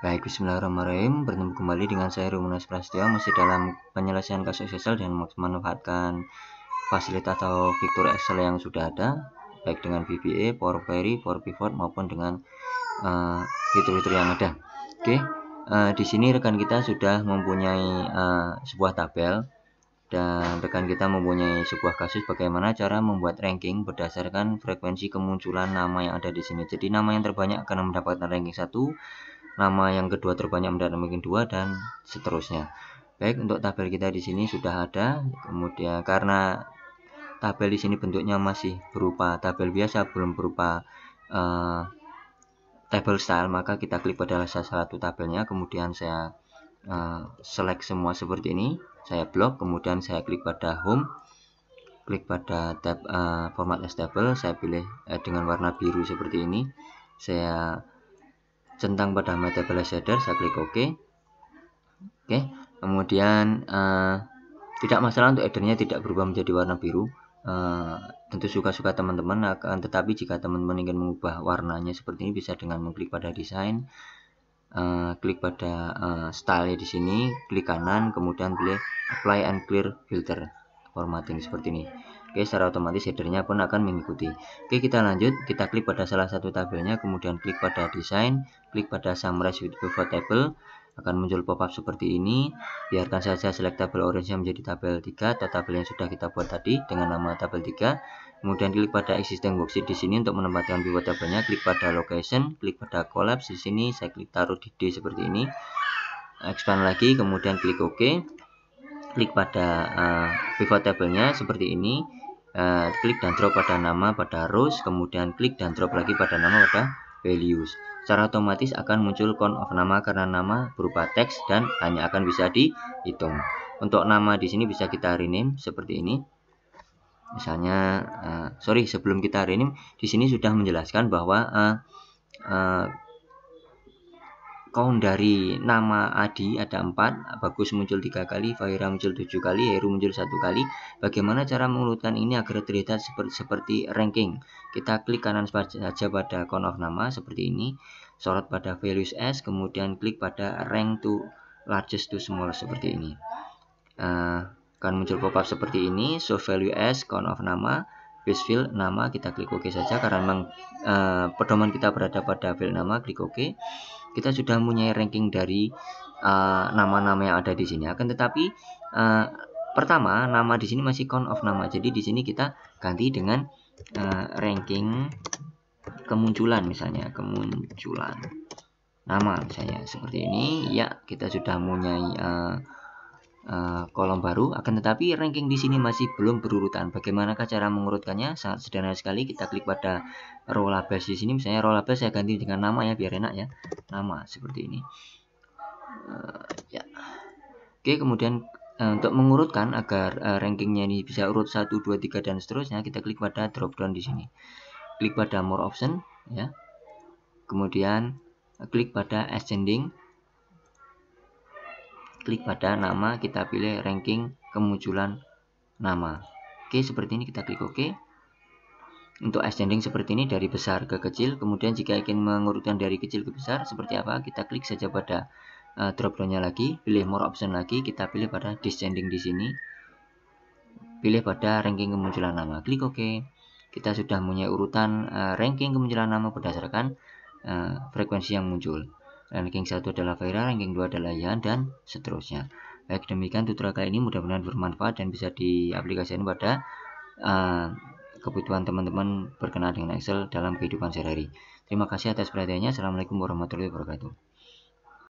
Baik, bismillahirrahmanirrahim. Bertemu kembali dengan saya Rumunas Prasetyo masih dalam penyelesaian kasus Excel dan memanfaatkan fasilitas atau fitur Excel yang sudah ada baik dengan VBA, Power Query, Power Pivot maupun dengan eh, fitur-fitur uh, yang ada. Oke, okay. uh, eh, di sini rekan kita sudah mempunyai uh, sebuah tabel dan rekan kita mempunyai sebuah kasus bagaimana cara membuat ranking berdasarkan frekuensi kemunculan nama yang ada di sini. Jadi nama yang terbanyak akan mendapatkan ranking 1, nama yang kedua terbanyak mungkin dua dan seterusnya. Baik, untuk tabel kita di sini sudah ada. Kemudian karena tabel di sini bentuknya masih berupa tabel biasa belum berupa uh, table style, maka kita klik pada salah satu tabelnya, kemudian saya uh, select semua seperti ini, saya blok, kemudian saya klik pada home klik pada tab uh, format as table saya pilih uh, dengan warna biru seperti ini saya centang pada mata balas shader saya klik OK oke kemudian uh, tidak masalah untuk headernya tidak berubah menjadi warna biru uh, tentu suka-suka teman-teman akan tetapi jika teman-teman ingin mengubah warnanya seperti ini bisa dengan mengklik pada desain uh, klik pada uh, style di sini klik kanan kemudian pilih apply and clear filter formatting seperti ini Oke secara otomatis headernya pun akan mengikuti Oke kita lanjut kita klik pada salah satu tabelnya kemudian klik pada design, klik pada summarize with pivot table akan muncul pop-up seperti ini biarkan saja select tabel orange menjadi tabel 3 atau tabel yang sudah kita buat tadi dengan nama tabel 3 kemudian klik pada existing worksheet di sini untuk menempatkan pivot tabelnya klik pada location klik pada collapse di sini saya klik taruh di D seperti ini expand lagi kemudian klik OK klik pada uh, pivot table-nya seperti ini uh, klik dan drop pada nama pada rows kemudian klik dan drop lagi pada nama pada values secara otomatis akan muncul count of nama karena nama berupa teks dan hanya akan bisa dihitung untuk nama di sini bisa kita rename seperti ini misalnya uh, sorry sebelum kita rename di sini sudah menjelaskan bahwa uh, uh, Count dari nama Adi ada empat, Bagus muncul tiga kali, Fahira muncul tujuh kali, Heru muncul satu kali. Bagaimana cara mengurutkan ini agar terlihat seperti, seperti ranking? Kita klik kanan saja pada count of nama seperti ini, sorot pada values S, kemudian klik pada rank to largest to smallest seperti ini. Uh, akan muncul pop-up seperti ini, so value S, count of nama, base field nama, kita klik OK saja karena memang uh, pedoman kita berada pada field nama, klik OK kita sudah punya ranking dari eh, nama-nama uh, yang ada di sini akan tetapi uh, pertama nama di sini masih count of nama jadi di sini kita ganti dengan uh, ranking kemunculan misalnya kemunculan nama misalnya seperti ini ya kita sudah mempunyai uh, Eh, kolom baru akan tetapi ranking di sini masih belum berurutan bagaimanakah cara mengurutkannya sangat sederhana sekali kita klik pada row labels di sini misalnya row labels saya ganti dengan nama ya biar enak ya nama seperti ini uh, ya oke kemudian uh, untuk mengurutkan agar uh, rankingnya ini bisa urut 1 2 3 dan seterusnya kita klik pada drop down di sini klik pada more option ya kemudian klik pada ascending klik pada nama kita pilih ranking kemunculan nama oke seperti ini kita klik ok untuk ascending seperti ini dari besar ke kecil kemudian jika ingin mengurutkan dari kecil ke besar seperti apa kita klik saja pada uh, eh, drop nya lagi pilih more option lagi kita pilih pada descending di sini pilih pada ranking kemunculan nama klik ok kita sudah punya urutan uh, ranking kemunculan nama berdasarkan uh, frekuensi yang muncul ranking 1 adalah Vera, ranking 2 adalah Yan, dan seterusnya. Baik, demikian tutorial kali ini mudah-mudahan bermanfaat dan bisa diaplikasikan pada uh, kebutuhan teman-teman berkenaan dengan Excel dalam kehidupan sehari-hari. Terima kasih atas perhatiannya. Assalamualaikum warahmatullahi wabarakatuh.